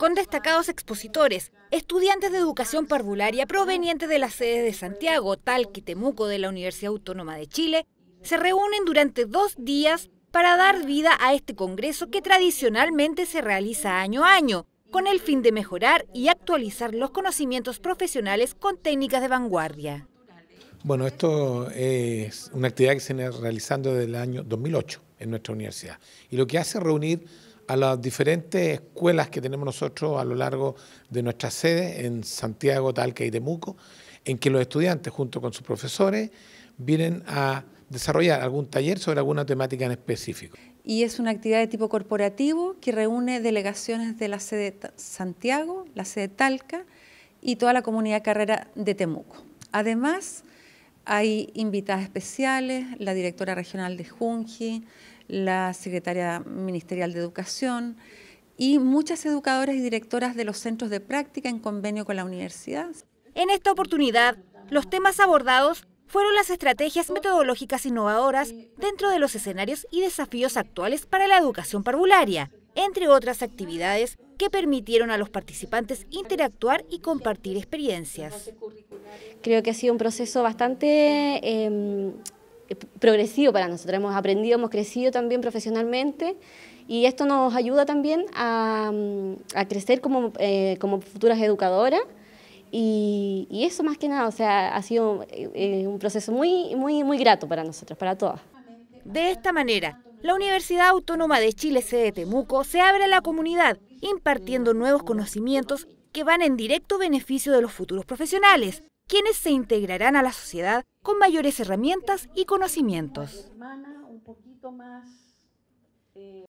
con destacados expositores, estudiantes de educación parvularia provenientes de las sedes de Santiago, tal y Temuco de la Universidad Autónoma de Chile, se reúnen durante dos días para dar vida a este congreso que tradicionalmente se realiza año a año, con el fin de mejorar y actualizar los conocimientos profesionales con técnicas de vanguardia. Bueno, esto es una actividad que se viene realizando desde el año 2008 en nuestra universidad y lo que hace es reunir a las diferentes escuelas que tenemos nosotros a lo largo de nuestra sede en Santiago, Talca y Temuco, en que los estudiantes junto con sus profesores vienen a desarrollar algún taller sobre alguna temática en específico. Y es una actividad de tipo corporativo que reúne delegaciones de la sede Santiago, la sede Talca y toda la comunidad carrera de Temuco. Además, hay invitadas especiales, la directora regional de Junji, la secretaria ministerial de Educación y muchas educadoras y directoras de los centros de práctica en convenio con la universidad. En esta oportunidad, los temas abordados fueron las estrategias metodológicas innovadoras dentro de los escenarios y desafíos actuales para la educación parvularia, entre otras actividades que permitieron a los participantes interactuar y compartir experiencias. Creo que ha sido un proceso bastante em, progresivo para nosotros. Hemos aprendido, hemos crecido también profesionalmente y esto nos ayuda también a, a crecer como, eh, futuras educadoras. Y, eso más que nada, o sea, ha sido eh, un proceso muy, muy, muy grato para nosotros, para todas. De esta manera, la Universidad Autónoma de Chile, sede Temuco, se abre a la comunidad, impartiendo nuevos conocimientos que van en directo beneficio de los futuros profesionales quienes se integrarán a la sociedad con mayores herramientas y conocimientos.